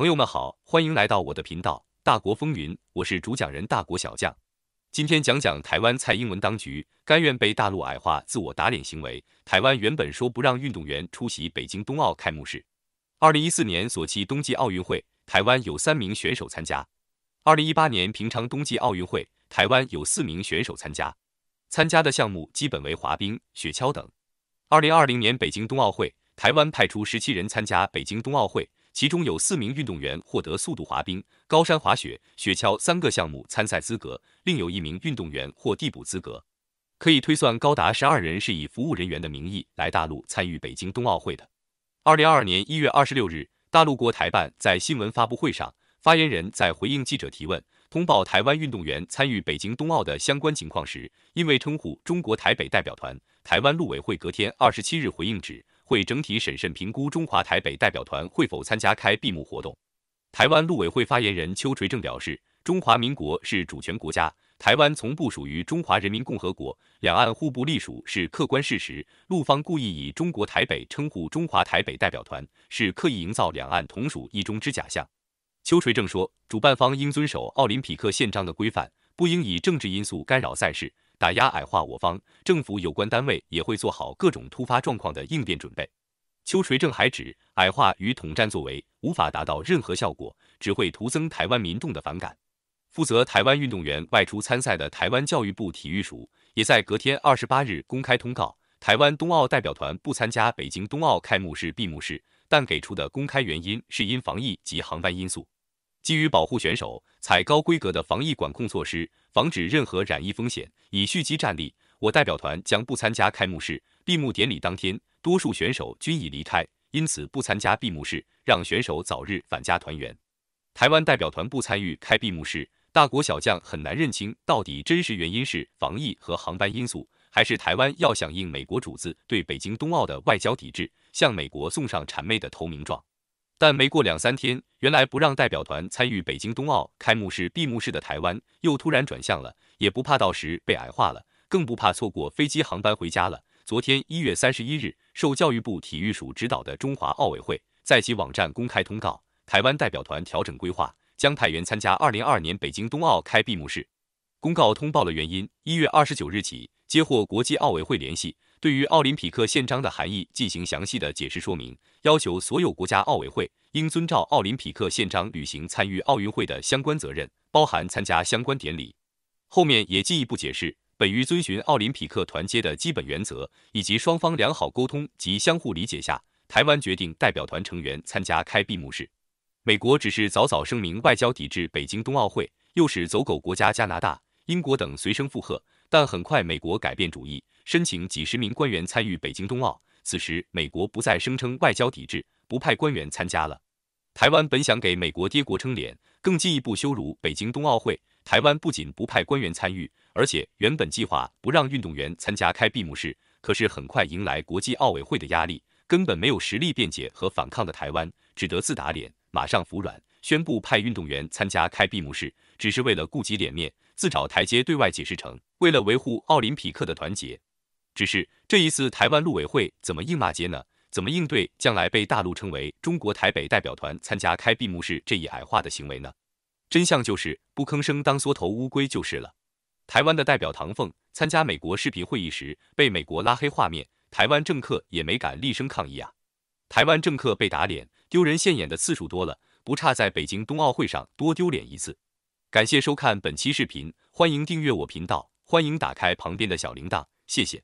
朋友们好，欢迎来到我的频道《大国风云》，我是主讲人大国小将。今天讲讲台湾蔡英文当局甘愿被大陆矮化、自我打脸行为。台湾原本说不让运动员出席北京冬奥开幕式。二零一四年索契冬季奥运会，台湾有三名选手参加；二零一八年平昌冬季奥运会，台湾有四名选手参加，参加的项目基本为滑冰、雪橇等。二零二零年北京冬奥会，台湾派出十七人参加北京冬奥会。其中有四名运动员获得速度滑冰、高山滑雪、雪橇三个项目参赛资格，另有一名运动员获递补资格，可以推算高达十二人是以服务人员的名义来大陆参与北京冬奥会的。二零二二年一月二十六日，大陆国台办在新闻发布会上，发言人，在回应记者提问，通报台湾运动员参与北京冬奥的相关情况时，因为称呼中国台北代表团，台湾陆委会隔天二十七日回应指。会整体审慎评估中华台北代表团会否参加开闭幕活动。台湾陆委会发言人邱垂正表示，中华民国是主权国家，台湾从不属于中华人民共和国，两岸互不隶属是客观事实。陆方故意以中国台北称呼中华台北代表团，是刻意营造两岸同属一中之假象。邱垂正说，主办方应遵守奥林匹克宪章的规范，不应以政治因素干扰赛事。打压矮化我方，政府有关单位也会做好各种突发状况的应变准备。邱垂正还指，矮化与统战作为无法达到任何效果，只会徒增台湾民众的反感。负责台湾运动员外出参赛的台湾教育部体育署，也在隔天二十八日公开通告，台湾冬奥代表团不参加北京冬奥开幕式、闭幕式，但给出的公开原因是因防疫及航班因素。基于保护选手，采高规格的防疫管控措施，防止任何染疫风险，以蓄积战力。我代表团将不参加开幕式、闭幕典礼。当天，多数选手均已离开，因此不参加闭幕式，让选手早日返家团圆。台湾代表团不参与开闭幕式，大国小将很难认清到底真实原因是防疫和航班因素，还是台湾要响应美国主子对北京冬奥的外交抵制，向美国送上谄媚的投名状。但没过两三天，原来不让代表团参与北京冬奥开幕式、闭幕式的台湾，又突然转向了，也不怕到时被矮化了，更不怕错过飞机航班回家了。昨天一月三十一日，受教育部体育署指导的中华奥委会在其网站公开通告，台湾代表团调整规划，将派员参加二零二二年北京冬奥开闭幕式。公告通报了原因：一月二十九日起，接获国际奥委会联系。对于奥林匹克宪章的含义进行详细的解释说明，要求所有国家奥委会应遵照奥林匹克宪章履行参与奥运会的相关责任，包含参加相关典礼。后面也进一步解释，本于遵循奥林匹克团结的基本原则，以及双方良好沟通及相互理解下，台湾决定代表团成员参加开闭幕式。美国只是早早声明外交抵制北京冬奥会，又使走狗国家加拿大、英国等随声附和。但很快，美国改变主意，申请几十名官员参与北京冬奥。此时，美国不再声称外交抵制，不派官员参加了。台湾本想给美国爹国撑脸，更进一步羞辱北京冬奥会。台湾不仅不派官员参与，而且原本计划不让运动员参加开闭幕式。可是，很快迎来国际奥委会的压力，根本没有实力辩解和反抗的台湾，只得自打脸，马上服软，宣布派运动员参加开闭幕式，只是为了顾及脸面。自找台阶，对外解释成为了维护奥林匹克的团结。只是这一次，台湾陆委会怎么硬骂街呢？怎么应对将来被大陆称为“中国台北代表团”参加开闭幕式这一矮化的行为呢？真相就是不吭声，当缩头乌龟就是了。台湾的代表唐凤参加美国视频会议时被美国拉黑画面，台湾政客也没敢厉声抗议啊。台湾政客被打脸、丢人现眼的次数多了，不差在北京冬奥会上多丢脸一次。感谢收看本期视频，欢迎订阅我频道，欢迎打开旁边的小铃铛，谢谢。